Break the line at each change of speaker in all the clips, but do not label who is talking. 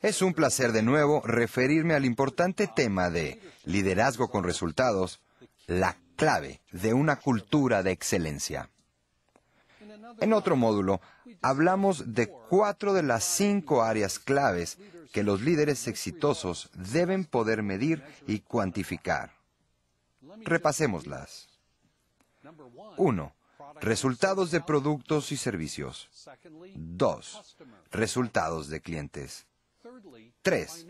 Es un placer de nuevo referirme al importante tema de liderazgo con resultados, la clave de una cultura de excelencia. En otro módulo, hablamos de cuatro de las cinco áreas claves que los líderes exitosos deben poder medir y cuantificar. Repasémoslas. 1. Resultados de productos y servicios. 2. Resultados de clientes. Tres,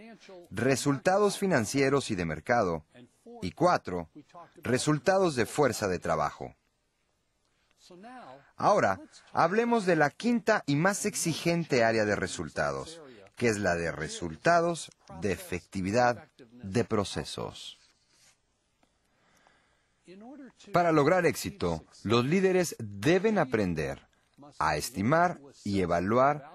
resultados financieros y de mercado. Y cuatro, resultados de fuerza de trabajo. Ahora, hablemos de la quinta y más exigente área de resultados, que es la de resultados de efectividad de procesos. Para lograr éxito, los líderes deben aprender a estimar y evaluar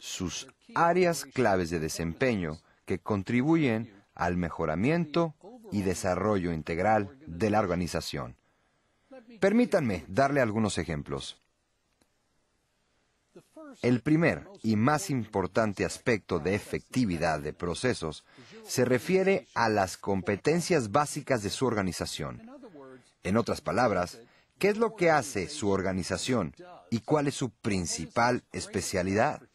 sus áreas claves de desempeño que contribuyen al mejoramiento y desarrollo integral de la organización. Permítanme darle algunos ejemplos. El primer y más importante aspecto de efectividad de procesos se refiere a las competencias básicas de su organización. En otras palabras, ¿qué es lo que hace su organización y cuál es su principal especialidad?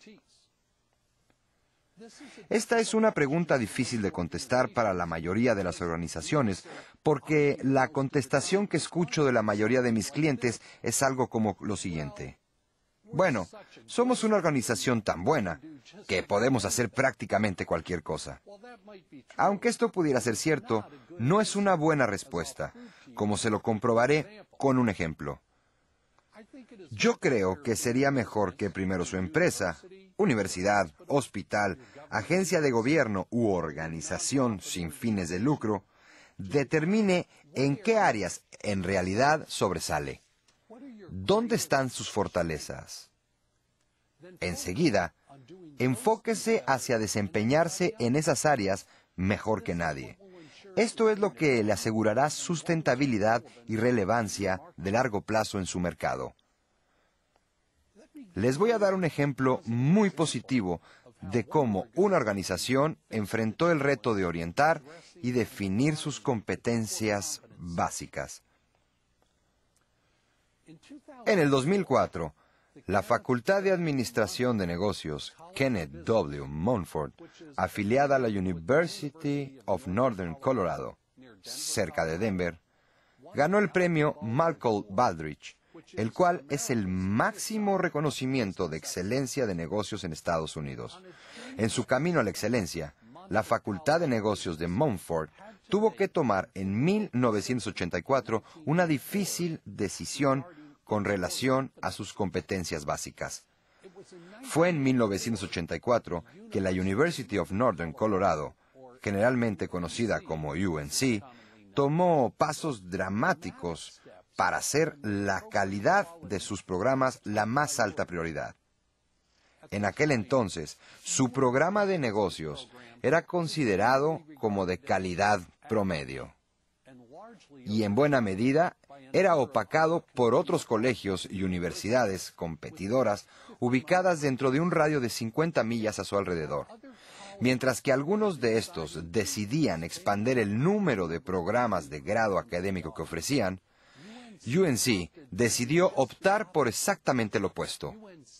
Esta es una pregunta difícil de contestar para la mayoría de las organizaciones, porque la contestación que escucho de la mayoría de mis clientes es algo como lo siguiente. Bueno, somos una organización tan buena que podemos hacer prácticamente cualquier cosa. Aunque esto pudiera ser cierto, no es una buena respuesta, como se lo comprobaré con un ejemplo. Yo creo que sería mejor que primero su empresa, universidad, hospital, agencia de gobierno u organización sin fines de lucro, determine en qué áreas en realidad sobresale. ¿Dónde están sus fortalezas? Enseguida, enfóquese hacia desempeñarse en esas áreas mejor que nadie. Esto es lo que le asegurará sustentabilidad y relevancia de largo plazo en su mercado. Les voy a dar un ejemplo muy positivo de cómo una organización enfrentó el reto de orientar y definir sus competencias básicas. En el 2004, la Facultad de Administración de Negocios Kenneth W. Monfort, afiliada a la University of Northern Colorado, cerca de Denver, ganó el premio Malcolm Baldrige el cual es el máximo reconocimiento de excelencia de negocios en Estados Unidos. En su camino a la excelencia, la Facultad de Negocios de Montfort tuvo que tomar en 1984 una difícil decisión con relación a sus competencias básicas. Fue en 1984 que la University of Northern Colorado, generalmente conocida como UNC, tomó pasos dramáticos para hacer la calidad de sus programas la más alta prioridad. En aquel entonces, su programa de negocios era considerado como de calidad promedio y en buena medida era opacado por otros colegios y universidades competidoras ubicadas dentro de un radio de 50 millas a su alrededor. Mientras que algunos de estos decidían expander el número de programas de grado académico que ofrecían, UNC decidió optar por exactamente lo opuesto.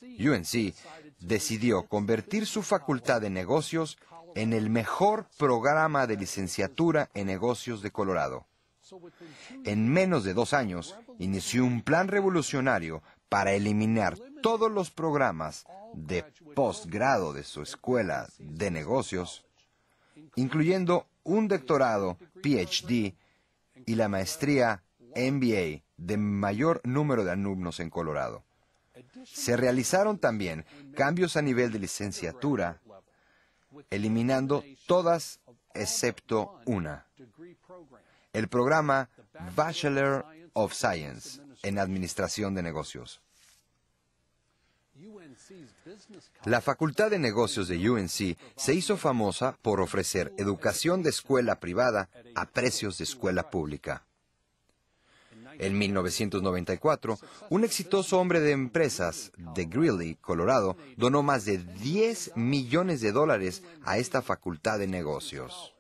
UNC decidió convertir su facultad de negocios en el mejor programa de licenciatura en negocios de Colorado. En menos de dos años, inició un plan revolucionario para eliminar todos los programas de posgrado de su escuela de negocios, incluyendo un doctorado, PhD, y la maestría MBA de mayor número de alumnos en Colorado. Se realizaron también cambios a nivel de licenciatura, eliminando todas excepto una, el programa Bachelor of Science en Administración de Negocios. La Facultad de Negocios de UNC se hizo famosa por ofrecer educación de escuela privada a precios de escuela pública. En 1994, un exitoso hombre de empresas de Greeley, Colorado, donó más de 10 millones de dólares a esta facultad de negocios.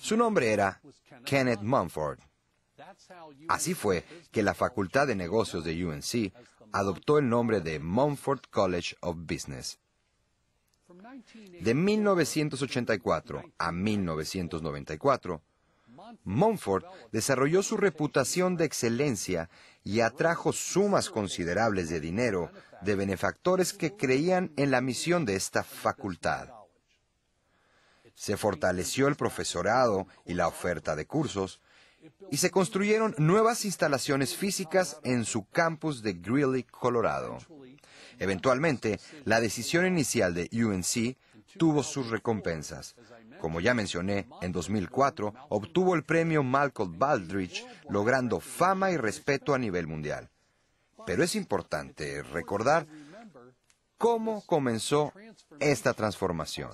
Su nombre era Kenneth Mumford. Así fue que la Facultad de Negocios de UNC adoptó el nombre de Mumford College of Business. De 1984 a 1994, Montfort desarrolló su reputación de excelencia y atrajo sumas considerables de dinero de benefactores que creían en la misión de esta facultad. Se fortaleció el profesorado y la oferta de cursos, y se construyeron nuevas instalaciones físicas en su campus de Greeley, Colorado. Eventualmente, la decisión inicial de UNC tuvo sus recompensas como ya mencioné, en 2004 obtuvo el premio Malcolm Baldrige, logrando fama y respeto a nivel mundial. Pero es importante recordar cómo comenzó esta transformación.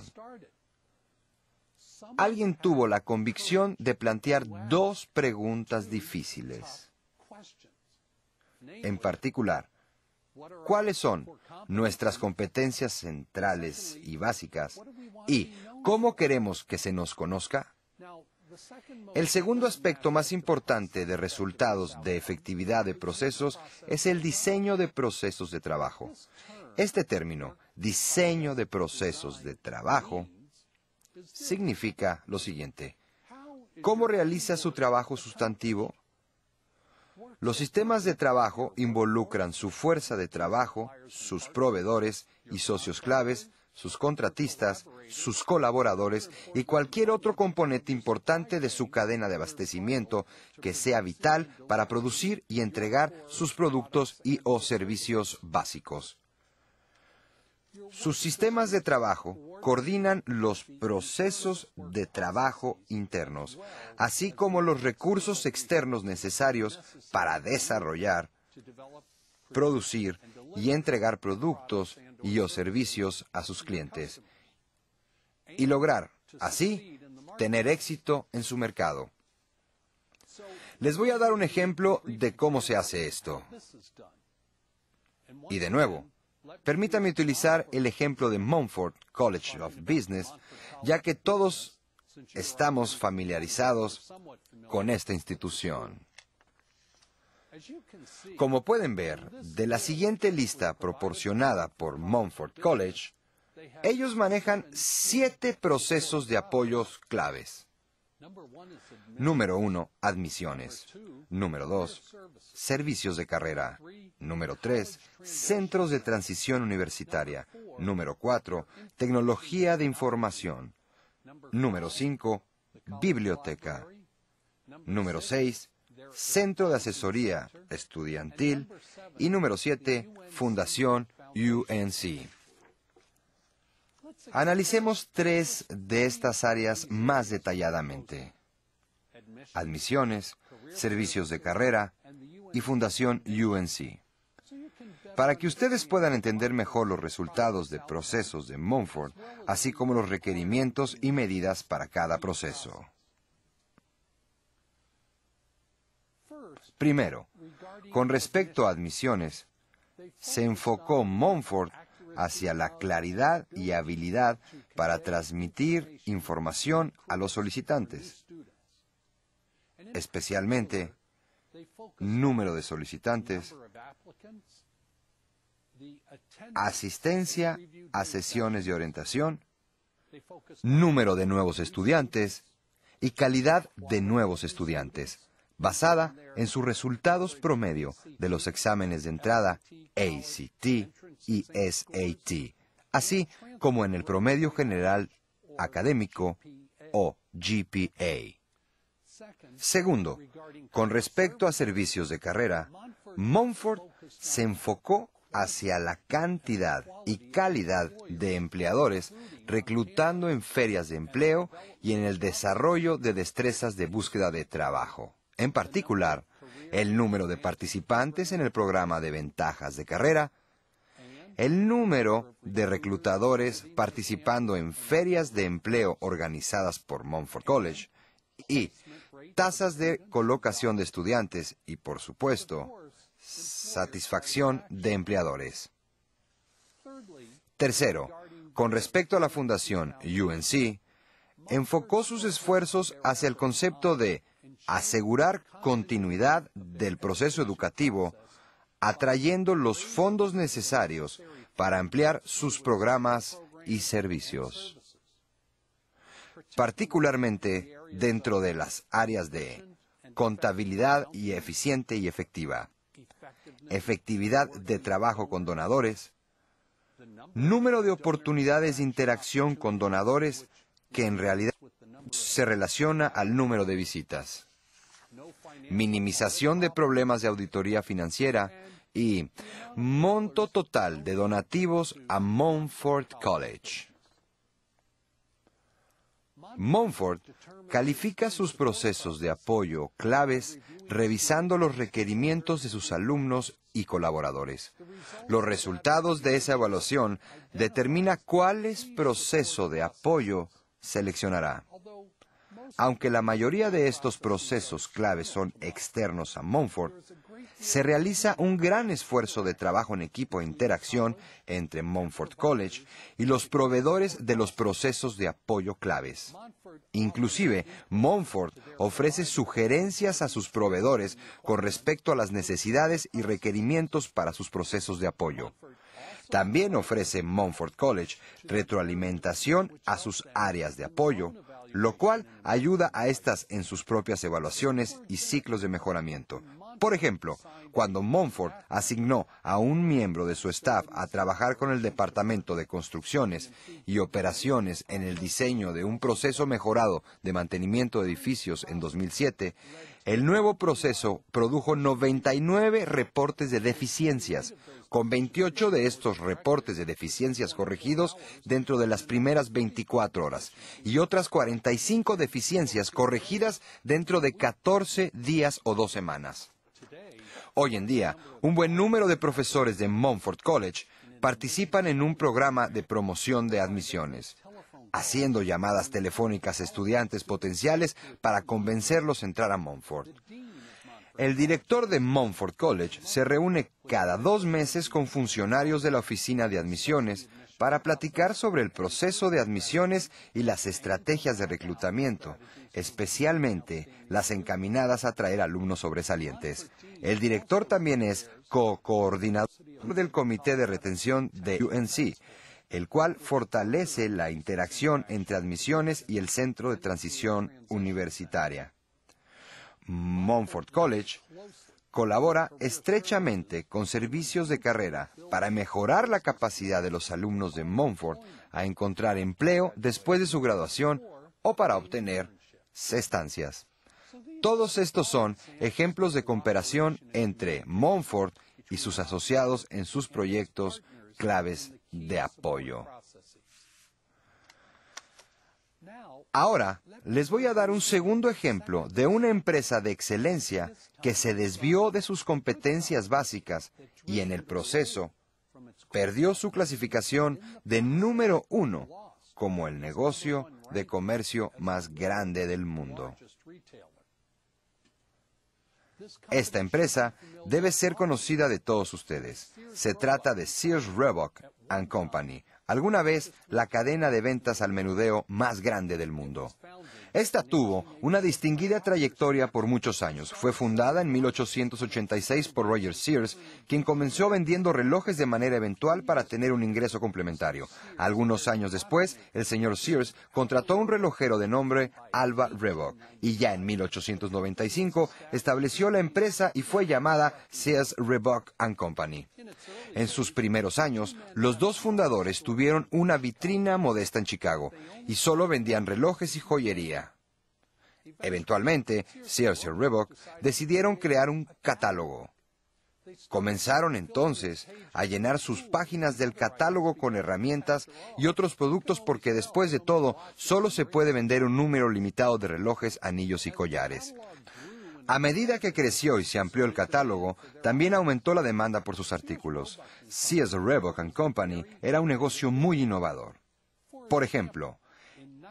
Alguien tuvo la convicción de plantear dos preguntas difíciles. En particular, ¿Cuáles son nuestras competencias centrales y básicas? ¿Y ¿Cómo queremos que se nos conozca? El segundo aspecto más importante de resultados de efectividad de procesos es el diseño de procesos de trabajo. Este término, diseño de procesos de trabajo, significa lo siguiente. ¿Cómo realiza su trabajo sustantivo? Los sistemas de trabajo involucran su fuerza de trabajo, sus proveedores y socios claves, sus contratistas, sus colaboradores y cualquier otro componente importante de su cadena de abastecimiento que sea vital para producir y entregar sus productos y o servicios básicos. Sus sistemas de trabajo coordinan los procesos de trabajo internos, así como los recursos externos necesarios para desarrollar producir y entregar productos y o servicios a sus clientes y lograr, así, tener éxito en su mercado. Les voy a dar un ejemplo de cómo se hace esto. Y de nuevo, permítame utilizar el ejemplo de Montfort College of Business, ya que todos estamos familiarizados con esta institución. Como pueden ver, de la siguiente lista proporcionada por Montfort College, ellos manejan siete procesos de apoyos claves. Número uno, admisiones. Número dos, servicios de carrera. Número tres, centros de transición universitaria. Número cuatro, tecnología de información. Número cinco, biblioteca. Número seis, Centro de Asesoría Estudiantil y número 7, Fundación UNC. Analicemos tres de estas áreas más detalladamente. Admisiones, servicios de carrera y Fundación UNC. Para que ustedes puedan entender mejor los resultados de procesos de Montfort, así como los requerimientos y medidas para cada proceso. Primero, con respecto a admisiones, se enfocó Montfort hacia la claridad y habilidad para transmitir información a los solicitantes, especialmente número de solicitantes, asistencia a sesiones de orientación, número de nuevos estudiantes y calidad de nuevos estudiantes basada en sus resultados promedio de los exámenes de entrada ACT y SAT, así como en el promedio general académico o GPA. Segundo, con respecto a servicios de carrera, Montfort se enfocó hacia la cantidad y calidad de empleadores, reclutando en ferias de empleo y en el desarrollo de destrezas de búsqueda de trabajo. En particular, el número de participantes en el programa de ventajas de carrera, el número de reclutadores participando en ferias de empleo organizadas por Montfort College y tasas de colocación de estudiantes y, por supuesto, satisfacción de empleadores. Tercero, con respecto a la fundación UNC, enfocó sus esfuerzos hacia el concepto de asegurar continuidad del proceso educativo, atrayendo los fondos necesarios para ampliar sus programas y servicios, particularmente dentro de las áreas de contabilidad y eficiente y efectiva, efectividad de trabajo con donadores, número de oportunidades de interacción con donadores que en realidad se relaciona al número de visitas minimización de problemas de auditoría financiera y monto total de donativos a Montfort College. Montfort califica sus procesos de apoyo claves revisando los requerimientos de sus alumnos y colaboradores. Los resultados de esa evaluación determina cuáles proceso de apoyo seleccionará. Aunque la mayoría de estos procesos clave son externos a Montfort, se realiza un gran esfuerzo de trabajo en equipo e interacción entre Montfort College y los proveedores de los procesos de apoyo claves. Inclusive, Montfort ofrece sugerencias a sus proveedores con respecto a las necesidades y requerimientos para sus procesos de apoyo. También ofrece Montfort College retroalimentación a sus áreas de apoyo, lo cual ayuda a estas en sus propias evaluaciones y ciclos de mejoramiento. Por ejemplo, cuando Montfort asignó a un miembro de su staff a trabajar con el Departamento de Construcciones y Operaciones en el diseño de un proceso mejorado de mantenimiento de edificios en 2007, el nuevo proceso produjo 99 reportes de deficiencias, con 28 de estos reportes de deficiencias corregidos dentro de las primeras 24 horas y otras 45 deficiencias corregidas dentro de 14 días o dos semanas. Hoy en día, un buen número de profesores de Montfort College participan en un programa de promoción de admisiones haciendo llamadas telefónicas a estudiantes potenciales para convencerlos a entrar a Montfort. El director de Montfort College se reúne cada dos meses con funcionarios de la oficina de admisiones para platicar sobre el proceso de admisiones y las estrategias de reclutamiento, especialmente las encaminadas a traer alumnos sobresalientes. El director también es co-coordinador del comité de retención de UNC, el cual fortalece la interacción entre admisiones y el centro de transición universitaria. Montfort College colabora estrechamente con servicios de carrera para mejorar la capacidad de los alumnos de Montfort a encontrar empleo después de su graduación o para obtener estancias. Todos estos son ejemplos de cooperación entre Montfort y sus asociados en sus proyectos claves de apoyo. Ahora les voy a dar un segundo ejemplo de una empresa de excelencia que se desvió de sus competencias básicas y en el proceso perdió su clasificación de número uno como el negocio de comercio más grande del mundo. Esta empresa debe ser conocida de todos ustedes. Se trata de Sears Roebuck and Company, alguna vez la cadena de ventas al menudeo más grande del mundo. Esta tuvo una distinguida trayectoria por muchos años. Fue fundada en 1886 por Roger Sears, quien comenzó vendiendo relojes de manera eventual para tener un ingreso complementario. Algunos años después, el señor Sears contrató a un relojero de nombre Alba Rebock y ya en 1895 estableció la empresa y fue llamada Sears Rebock Company. En sus primeros años, los dos fundadores tuvieron una vitrina modesta en Chicago y solo vendían relojes y joyería. Eventualmente, Sears y Reebok decidieron crear un catálogo. Comenzaron entonces a llenar sus páginas del catálogo con herramientas y otros productos porque después de todo solo se puede vender un número limitado de relojes, anillos y collares. A medida que creció y se amplió el catálogo, también aumentó la demanda por sus artículos. Sears Roebuck Company era un negocio muy innovador. Por ejemplo,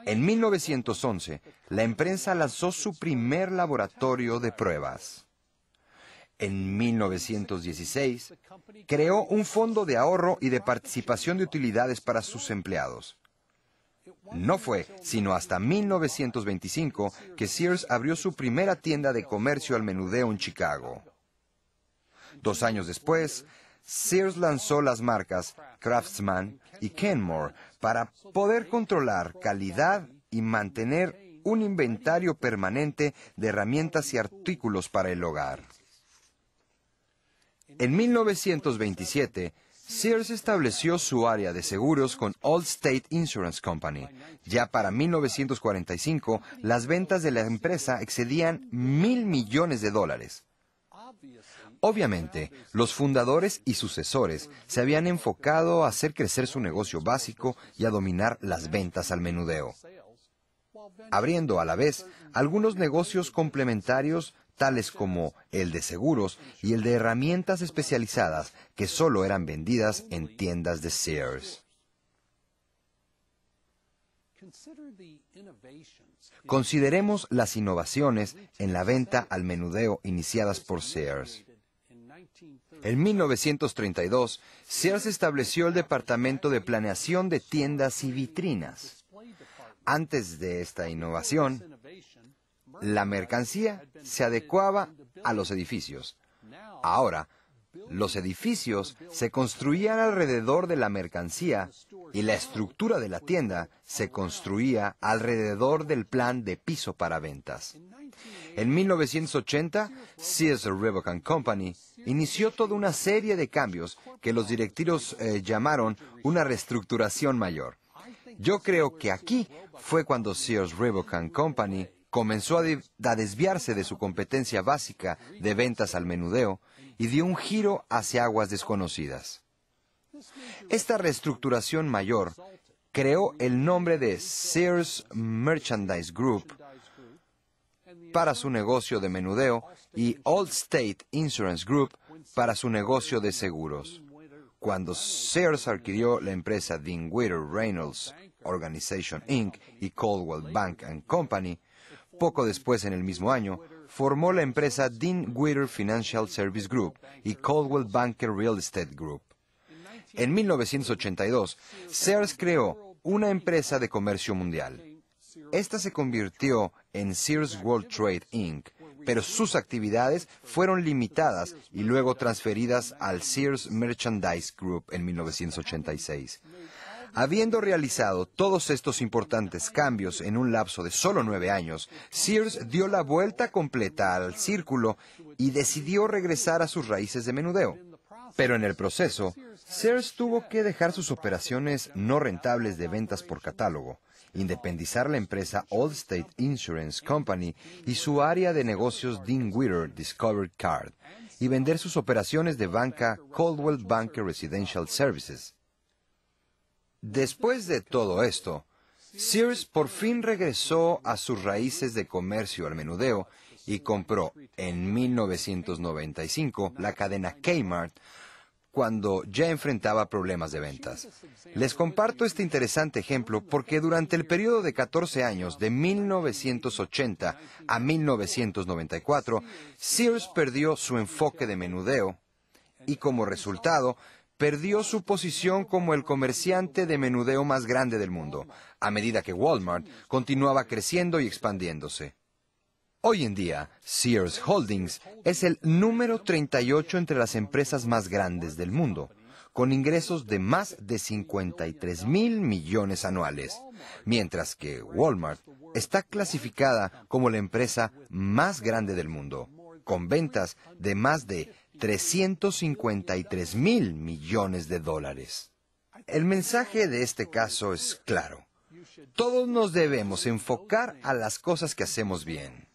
en 1911 la empresa lanzó su primer laboratorio de pruebas. En 1916, creó un fondo de ahorro y de participación de utilidades para sus empleados. No fue sino hasta 1925 que Sears abrió su primera tienda de comercio al menudeo en Chicago. Dos años después, Sears lanzó las marcas Craftsman y Kenmore para poder controlar calidad y mantener un inventario permanente de herramientas y artículos para el hogar. En 1927, Sears estableció su área de seguros con Allstate Insurance Company. Ya para 1945, las ventas de la empresa excedían mil millones de dólares. Obviamente, los fundadores y sucesores se habían enfocado a hacer crecer su negocio básico y a dominar las ventas al menudeo abriendo a la vez algunos negocios complementarios tales como el de seguros y el de herramientas especializadas que solo eran vendidas en tiendas de Sears. Consideremos las innovaciones en la venta al menudeo iniciadas por Sears. En 1932, Sears estableció el Departamento de Planeación de Tiendas y Vitrinas. Antes de esta innovación, la mercancía se adecuaba a los edificios. Ahora, los edificios se construían alrededor de la mercancía y la estructura de la tienda se construía alrededor del plan de piso para ventas. En 1980, Sears Roebuck Company inició toda una serie de cambios que los directivos eh, llamaron una reestructuración mayor. Yo creo que aquí fue cuando Sears Roebuck Company comenzó a, desviarse de su competencia básica de ventas al menudeo y dio un giro hacia aguas desconocidas. Esta reestructuración mayor creó el nombre de Sears Merchandise Group para su negocio de menudeo y Old State Insurance Group para su negocio de seguros. Cuando Sears adquirió la empresa Witter Reynolds Organization Inc. y Coldwell Bank and Company, poco después en el mismo año, formó la empresa Dean Witter Financial Service Group y Caldwell Banker Real Estate Group. En 1982, Sears creó una empresa de comercio mundial. Esta se convirtió en Sears World Trade Inc., pero sus actividades fueron limitadas y luego transferidas al Sears Merchandise Group en 1986. Habiendo realizado todos estos importantes cambios en un lapso de solo nueve años, Sears dio la vuelta completa al círculo y decidió regresar a sus raíces de menudeo. Pero en el proceso, Sears tuvo que dejar sus operaciones no rentables de ventas por catálogo, independizar la empresa Allstate Insurance Company y su área de negocios Dean Witter Discovery Card, y vender sus operaciones de banca Coldwell Banker Residential Services. Después de todo esto, Sears por fin regresó a sus raíces de comercio al menudeo y compró en 1995 la cadena Kmart cuando ya enfrentaba problemas de ventas. Les comparto este interesante ejemplo porque durante el periodo de 14 años, de 1980 a 1994, Sears perdió su enfoque de menudeo y como resultado, perdió su posición como el comerciante de menudeo más grande del mundo, a medida que Walmart continuaba creciendo y expandiéndose. Hoy en día, Sears Holdings es el número 38 entre las empresas más grandes del mundo, con ingresos de más de 53 mil millones anuales, mientras que Walmart está clasificada como la empresa más grande del mundo, con ventas de más de 353 mil millones de dólares. El mensaje de este caso es claro. Todos nos debemos enfocar a las cosas que hacemos bien.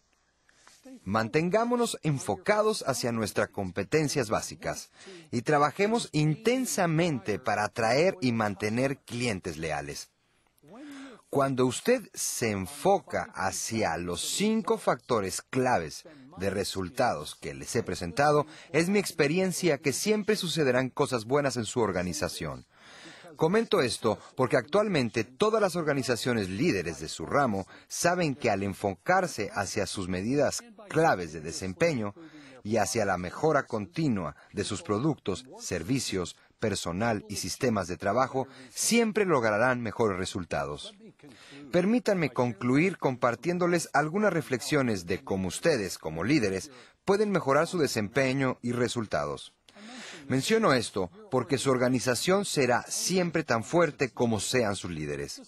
Mantengámonos enfocados hacia nuestras competencias básicas y trabajemos intensamente para atraer y mantener clientes leales. Cuando usted se enfoca hacia los cinco factores claves de resultados que les he presentado, es mi experiencia que siempre sucederán cosas buenas en su organización. Comento esto porque actualmente todas las organizaciones líderes de su ramo saben que al enfocarse hacia sus medidas claves de desempeño y hacia la mejora continua de sus productos, servicios, personal y sistemas de trabajo, siempre lograrán mejores resultados. Permítanme concluir compartiéndoles algunas reflexiones de cómo ustedes, como líderes, pueden mejorar su desempeño y resultados. Menciono esto porque su organización será siempre tan fuerte como sean sus líderes.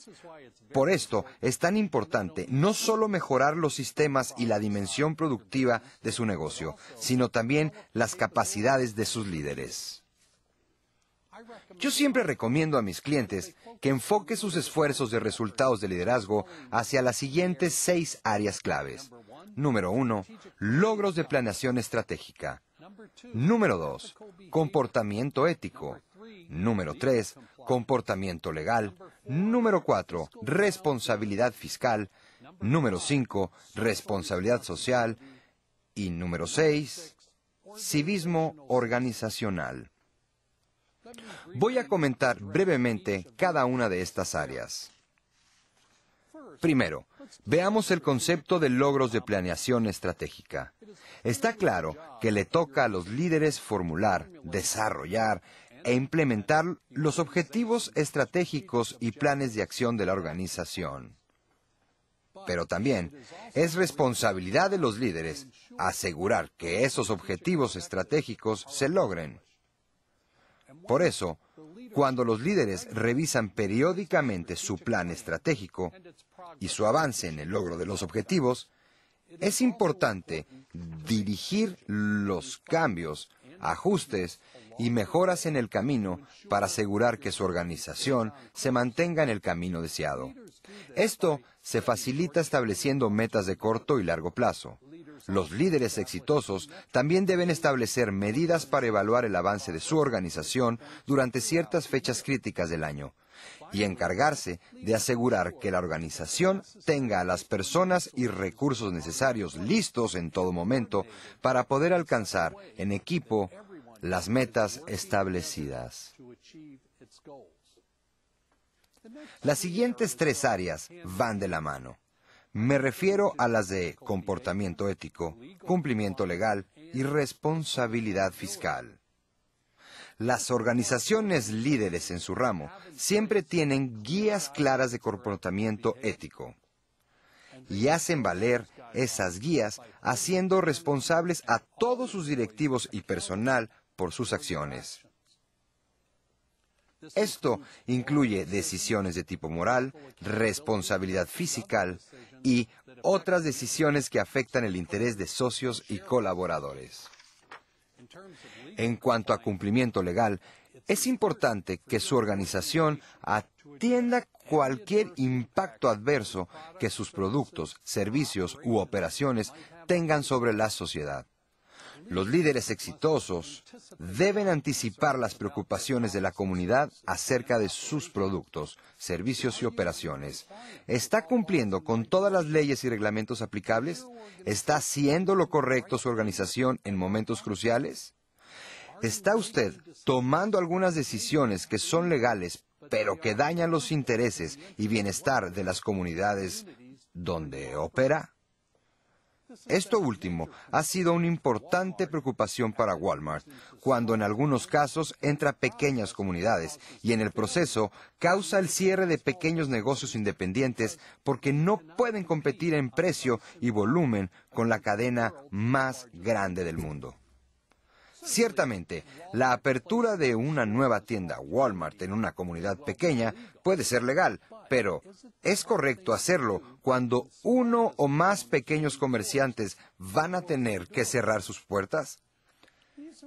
Por esto es tan importante no solo mejorar los sistemas y la dimensión productiva de su negocio, sino también las capacidades de sus líderes. Yo siempre recomiendo a mis clientes que enfoque sus esfuerzos de resultados de liderazgo hacia las siguientes seis áreas claves. Número uno, logros de planeación estratégica. Número dos, comportamiento ético. Número tres, comportamiento legal. Número cuatro, responsabilidad fiscal. Número cinco, responsabilidad social. Y número seis, civismo organizacional. Voy a comentar brevemente cada una de estas áreas. Primero, veamos el concepto de logros de planeación estratégica. Está claro que le toca a los líderes formular, desarrollar e implementar los objetivos estratégicos y planes de acción de la organización. Pero también es responsabilidad de los líderes asegurar que esos objetivos estratégicos se logren. Por eso, cuando los líderes revisan periódicamente su plan estratégico y su avance en el logro de los objetivos, es importante dirigir los cambios, ajustes y mejoras en el camino para asegurar que su organización se mantenga en el camino deseado. Esto se facilita estableciendo metas de corto y largo plazo. Los líderes exitosos también deben establecer medidas para evaluar el avance de su organización durante ciertas fechas críticas del año y encargarse de asegurar que la organización tenga a las personas y recursos necesarios listos en todo momento para poder alcanzar en equipo las metas establecidas. Las siguientes tres áreas van de la mano. Me refiero a las de comportamiento ético, cumplimiento legal y responsabilidad fiscal. Las organizaciones líderes en su ramo siempre tienen guías claras de comportamiento ético y hacen valer esas guías haciendo responsables a todos sus directivos y personal por sus acciones. Esto incluye decisiones de tipo moral, responsabilidad fiscal y otras decisiones que afectan el interés de socios y colaboradores. En cuanto a cumplimiento legal, es importante que su organización atienda cualquier impacto adverso que sus productos, servicios u operaciones tengan sobre la sociedad. Los líderes exitosos deben anticipar las preocupaciones de la comunidad acerca de sus productos, servicios y operaciones. ¿Está cumpliendo con todas las leyes y reglamentos aplicables? ¿Está haciendo lo correcto su organización en momentos cruciales? ¿Está usted tomando algunas decisiones que son legales, pero que dañan los intereses y bienestar de las comunidades donde opera? Esto último ha sido una importante preocupación para Walmart, cuando en algunos casos entra a pequeñas comunidades y en el proceso causa el cierre de pequeños negocios independientes porque no pueden competir en precio y volumen con la cadena más grande del mundo. Ciertamente, la apertura de una nueva tienda Walmart en una comunidad pequeña puede ser legal, pero ¿es correcto hacerlo cuando uno o más pequeños comerciantes van a tener que cerrar sus puertas?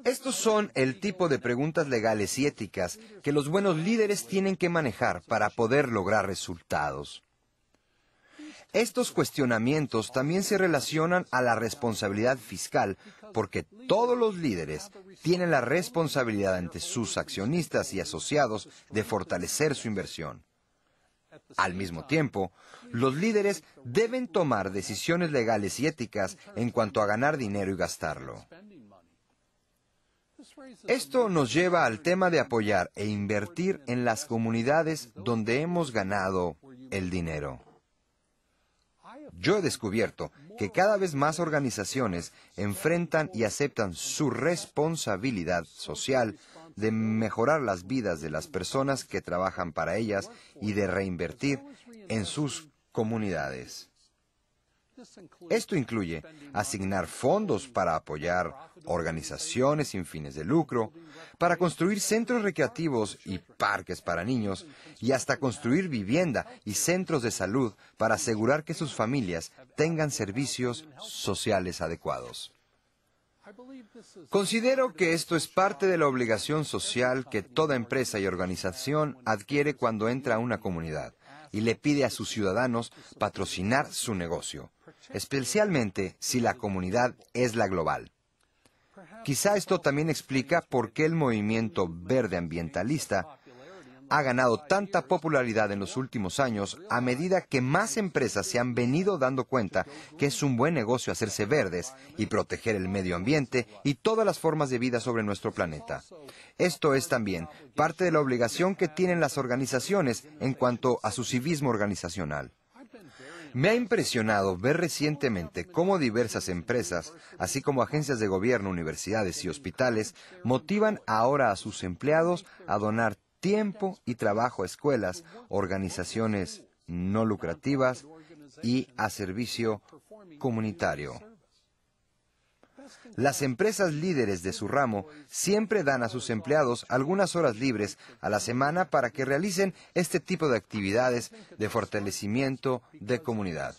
Estos son el tipo de preguntas legales y éticas que los buenos líderes tienen que manejar para poder lograr resultados. Estos cuestionamientos también se relacionan a la responsabilidad fiscal, porque todos los líderes tienen la responsabilidad ante sus accionistas y asociados de fortalecer su inversión. Al mismo tiempo, los líderes deben tomar decisiones legales y éticas en cuanto a ganar dinero y gastarlo. Esto nos lleva al tema de apoyar e invertir en las comunidades donde hemos ganado el dinero. Yo he descubierto que cada vez más organizaciones enfrentan y aceptan su responsabilidad social de mejorar las vidas de las personas que trabajan para ellas y de reinvertir en sus comunidades. Esto incluye asignar fondos para apoyar organizaciones sin fines de lucro, para construir centros recreativos y parques para niños, y hasta construir vivienda y centros de salud para asegurar que sus familias tengan servicios sociales adecuados. Considero que esto es parte de la obligación social que toda empresa y organización adquiere cuando entra a una comunidad y le pide a sus ciudadanos patrocinar su negocio, especialmente si la comunidad es la global. Quizá esto también explica por qué el movimiento verde ambientalista ha ganado tanta popularidad en los últimos años a medida que más empresas se han venido dando cuenta que es un buen negocio hacerse verdes y proteger el medio ambiente y todas las formas de vida sobre nuestro planeta. Esto es también parte de la obligación que tienen las organizaciones en cuanto a su civismo organizacional. Me ha impresionado ver recientemente cómo diversas empresas, así como agencias de gobierno, universidades y hospitales, motivan ahora a sus empleados a donar tiempo y trabajo a escuelas, organizaciones no lucrativas y a servicio comunitario. Las empresas líderes de su ramo siempre dan a sus empleados algunas horas libres a la semana para que realicen este tipo de actividades de fortalecimiento de comunidad.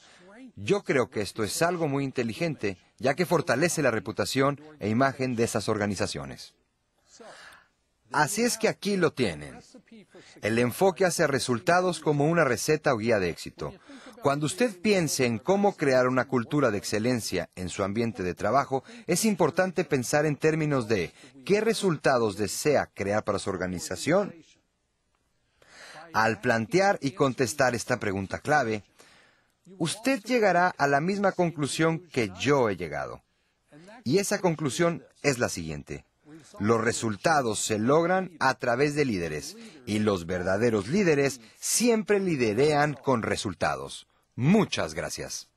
Yo creo que esto es algo muy inteligente, ya que fortalece la reputación e imagen de esas organizaciones. Así es que aquí lo tienen. El enfoque hacia resultados como una receta o guía de éxito. Cuando usted piense en cómo crear una cultura de excelencia en su ambiente de trabajo, es importante pensar en términos de qué resultados desea crear para su organización. Al plantear y contestar esta pregunta clave, usted llegará a la misma conclusión que yo he llegado. Y esa conclusión es la siguiente. Los resultados se logran a través de líderes y los verdaderos líderes siempre liderean con resultados. Muchas gracias.